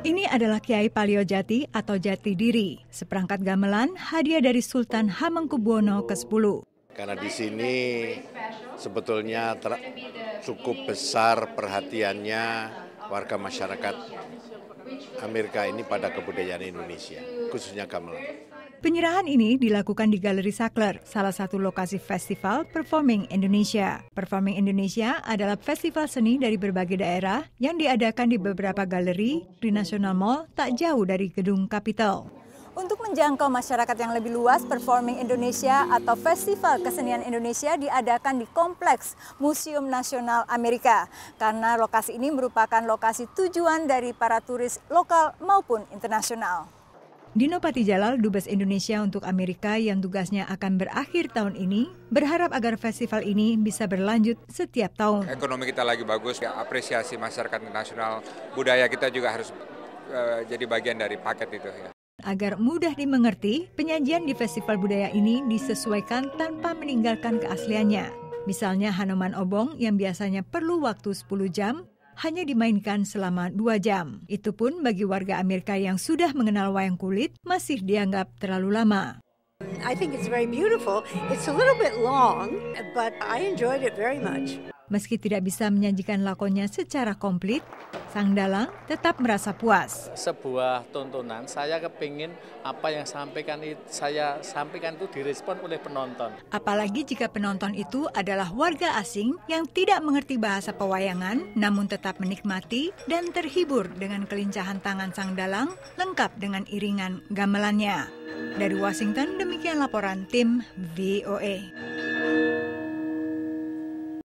Ini adalah Kiai Palio Jati atau Jati Diri, seperangkat gamelan hadiah dari Sultan Hamengkubuwono ke-10. Karena di sini sebetulnya cukup besar perhatiannya warga masyarakat Amerika ini pada kebudayaan Indonesia, khususnya gamelan. Penyerahan ini dilakukan di Galeri Sakler, salah satu lokasi festival Performing Indonesia. Performing Indonesia adalah festival seni dari berbagai daerah yang diadakan di beberapa galeri di National Mall tak jauh dari gedung Capitol. Untuk menjangkau masyarakat yang lebih luas, Performing Indonesia atau Festival Kesenian Indonesia diadakan di Kompleks Museum Nasional Amerika. Karena lokasi ini merupakan lokasi tujuan dari para turis lokal maupun internasional. Dino Patijalal, Dubes Indonesia untuk Amerika yang tugasnya akan berakhir tahun ini, berharap agar festival ini bisa berlanjut setiap tahun. Ekonomi kita lagi bagus, ya, apresiasi masyarakat nasional, budaya kita juga harus uh, jadi bagian dari paket itu. Ya. Agar mudah dimengerti, penyajian di festival budaya ini disesuaikan tanpa meninggalkan keasliannya. Misalnya Hanoman Obong yang biasanya perlu waktu 10 jam, hanya dimainkan selama dua jam. Itu pun bagi warga Amerika yang sudah mengenal wayang kulit masih dianggap terlalu lama. I think it's very beautiful. It's a little bit long, but I enjoyed it very much. Meski tidak bisa menyajikan lakonnya secara komplit, sang dalang tetap merasa puas. Sebuah tontonan, saya kepingin apa yang sampaikan saya sampaikan itu direspon oleh penonton. Apalagi jika penonton itu adalah warga asing yang tidak mengerti bahasa pewayangan, namun tetap menikmati dan terhibur dengan kelincahan tangan sang dalang lengkap dengan iringan gamelannya. Dari Washington, demikian laporan tim VOA. E.